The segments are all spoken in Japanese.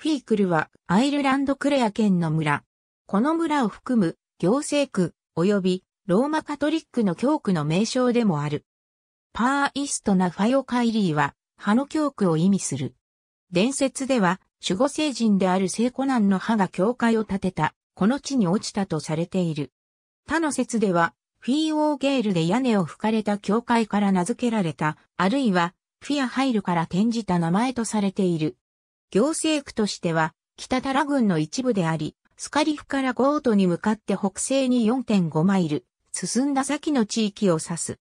フィークルはアイルランドクレア県の村。この村を含む行政区及びローマカトリックの教区の名称でもある。パーイストナファヨカイリーは、歯の教区を意味する。伝説では、守護聖人である聖コナンの歯が教会を建てた、この地に落ちたとされている。他の説では、フィーオーゲールで屋根を吹かれた教会から名付けられた、あるいは、フィアハイルから転じた名前とされている。行政区としては、北タラ郡の一部であり、スカリフからゴートに向かって北西に4.5マイル、進んだ先の地域を指す。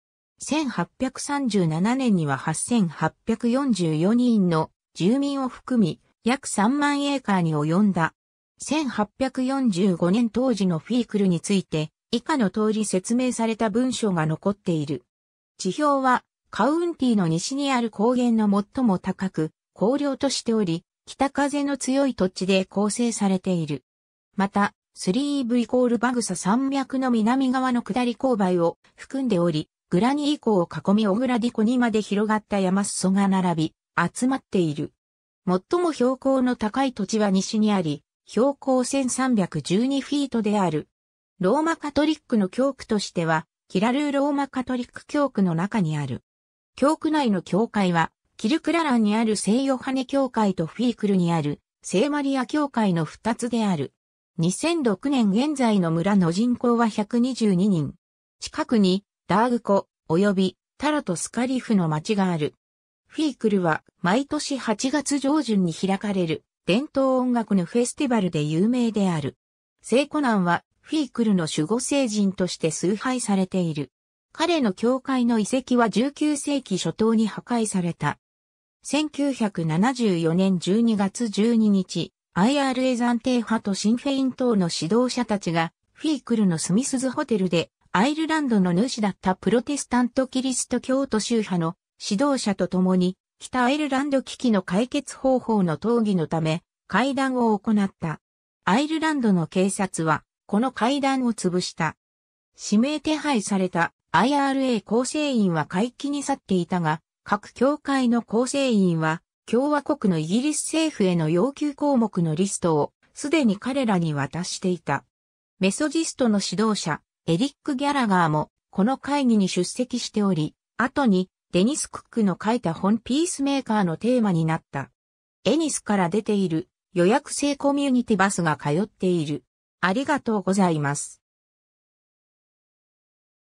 1837年には8844人の住民を含み、約3万エーカーに及んだ。1845年当時のフィークルについて、以下の通り説明された文章が残っている。地表は、カウンティの西にある高原の最も高く、荒涼としており、北風の強い土地で構成されている。また、3EV イコールバグサ山脈の南側の下り勾配を含んでおり、グラニー湖を囲みオグラディ湖にまで広がった山裾が並び、集まっている。最も標高の高い土地は西にあり、標高1312フィートである。ローマカトリックの教区としては、キラルーローマカトリック教区の中にある。教区内の教会は、キルクラランにある聖ヨハネ教会とフィークルにある聖マリア教会の二つである。2006年現在の村の人口は122人。近くにダーグ湖及びタラとスカリフの町がある。フィークルは毎年8月上旬に開かれる伝統音楽のフェスティバルで有名である。聖コナンはフィークルの守護聖人として崇拝されている。彼の教会の遺跡は19世紀初頭に破壊された。1974年12月12日、IRA 暫定派とシンフェイン党の指導者たちが、フィークルのスミスズホテルで、アイルランドの主だったプロテスタントキリスト教徒宗派の指導者と共に、北アイルランド危機の解決方法の討議のため、会談を行った。アイルランドの警察は、この会談を潰した。指名手配された IRA 構成員は会期に去っていたが、各教会の構成員は、共和国のイギリス政府への要求項目のリストを、すでに彼らに渡していた。メソジストの指導者、エリック・ギャラガーも、この会議に出席しており、後に、デニス・クックの書いた本ピースメーカーのテーマになった。エニスから出ている予約制コミュニティバスが通っている。ありがとうございます。